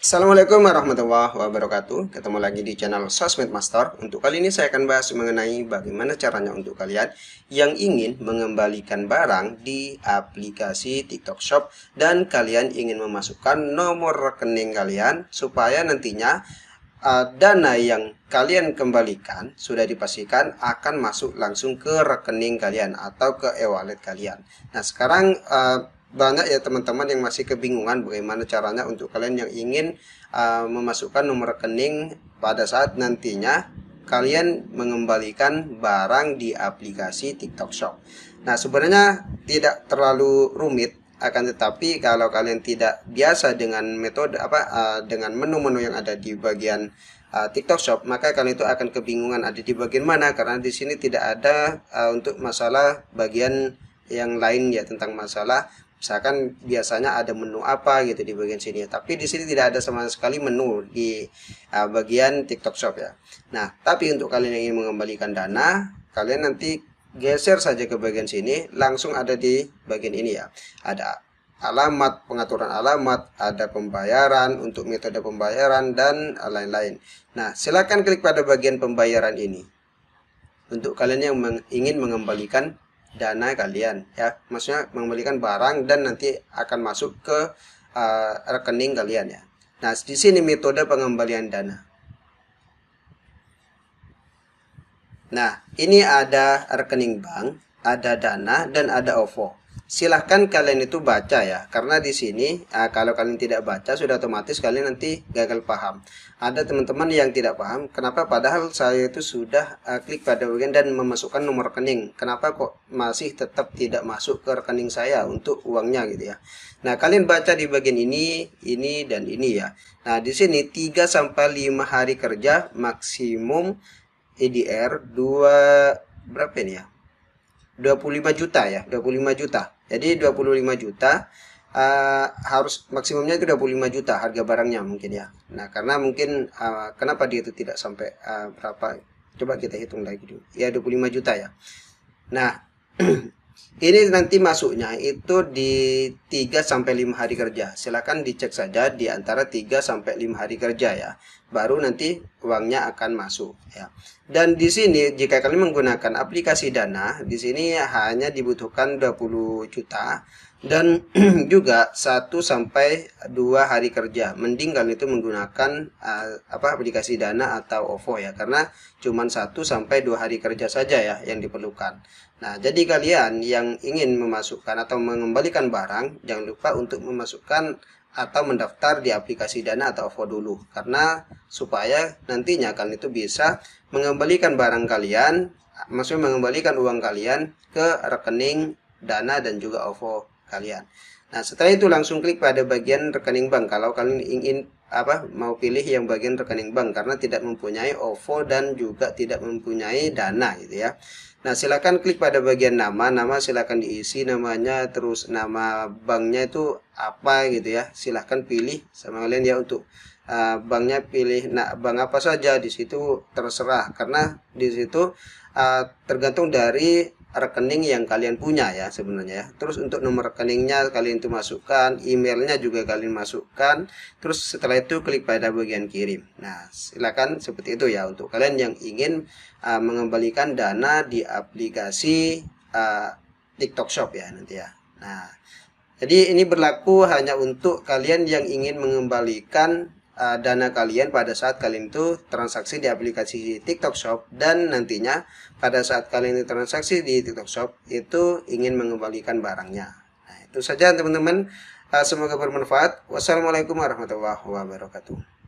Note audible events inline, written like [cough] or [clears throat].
Assalamualaikum warahmatullahi wabarakatuh Ketemu lagi di channel Sosmed Master Untuk kali ini saya akan bahas mengenai bagaimana caranya untuk kalian Yang ingin mengembalikan barang di aplikasi TikTok Shop Dan kalian ingin memasukkan nomor rekening kalian Supaya nantinya uh, dana yang kalian kembalikan sudah dipastikan akan masuk langsung ke rekening kalian Atau ke e-wallet kalian Nah sekarang uh, banyak ya teman-teman yang masih kebingungan bagaimana caranya untuk kalian yang ingin uh, memasukkan nomor rekening pada saat nantinya kalian mengembalikan barang di aplikasi TikTok Shop. Nah, sebenarnya tidak terlalu rumit akan tetapi kalau kalian tidak biasa dengan metode apa uh, dengan menu-menu yang ada di bagian uh, TikTok Shop maka kalian itu akan kebingungan ada di bagian mana karena di sini tidak ada uh, untuk masalah bagian yang lain ya tentang masalah misalkan biasanya ada menu apa gitu di bagian sini tapi di sini tidak ada sama sekali menu di uh, bagian TikTok Shop ya nah tapi untuk kalian yang ingin mengembalikan dana kalian nanti geser saja ke bagian sini langsung ada di bagian ini ya ada alamat pengaturan alamat ada pembayaran untuk metode pembayaran dan lain-lain nah silakan klik pada bagian pembayaran ini untuk kalian yang ingin mengembalikan dana kalian ya maksudnya membelikan barang dan nanti akan masuk ke uh, rekening kalian ya nah di sini metode pengembalian dana nah ini ada rekening bank ada dana dan ada OVO silahkan kalian itu baca ya karena di sini uh, kalau kalian tidak baca sudah otomatis kalian nanti gagal paham ada teman-teman yang tidak paham kenapa padahal saya itu sudah uh, klik pada bagian dan memasukkan nomor rekening kenapa kok masih tetap tidak masuk ke rekening saya untuk uangnya gitu ya nah kalian baca di bagian ini ini dan ini ya nah di sini 3 sampai 5 hari kerja maksimum EDR 2 berapa ini ya 25 juta ya 25 juta jadi 25 juta uh, harus maksimumnya itu 25 juta harga barangnya mungkin ya nah karena mungkin uh, kenapa dia itu tidak sampai uh, berapa coba kita hitung lagi dulu ya 25 juta ya nah [clears throat] Ini nanti masuknya itu di 3 sampai 5 hari kerja. Silakan dicek saja di antara 3 sampai 5 hari kerja ya. Baru nanti uangnya akan masuk ya. Dan di sini jika kalian menggunakan aplikasi Dana, di sini hanya dibutuhkan 20 juta dan [clears throat] juga 1 sampai 2 hari kerja. Mending kalian itu menggunakan uh, apa aplikasi Dana atau OVO ya karena cuman 1 sampai 2 hari kerja saja ya yang diperlukan. Nah, jadi kalian yang ingin memasukkan atau mengembalikan barang, jangan lupa untuk memasukkan atau mendaftar di aplikasi Dana atau OVO dulu karena supaya nantinya kalian itu bisa mengembalikan barang kalian, maksudnya mengembalikan uang kalian ke rekening Dana dan juga OVO kalian. Nah, setelah itu langsung klik pada bagian rekening bank kalau kalian ingin apa mau pilih yang bagian rekening bank karena tidak mempunyai OVO dan juga tidak mempunyai dana gitu ya. Nah, silakan klik pada bagian nama. Nama silakan diisi namanya terus nama banknya itu apa gitu ya. Silahkan pilih sama kalian ya untuk uh, banknya pilih nak bank apa saja di situ terserah karena di situ uh, tergantung dari rekening yang kalian punya ya sebenarnya ya. Terus untuk nomor rekeningnya kalian itu masukkan, emailnya juga kalian masukkan. Terus setelah itu klik pada bagian kirim. Nah silakan seperti itu ya untuk kalian yang ingin uh, mengembalikan dana di aplikasi uh, TikTok Shop ya nanti ya. Nah jadi ini berlaku hanya untuk kalian yang ingin mengembalikan uh, dana kalian pada saat kalian itu transaksi di aplikasi TikTok Shop dan nantinya pada saat kalian itu transaksi di TikTok Shop itu ingin mengembalikan barangnya. Nah, itu saja teman-teman. Uh, semoga bermanfaat. Wassalamualaikum warahmatullahi wabarakatuh.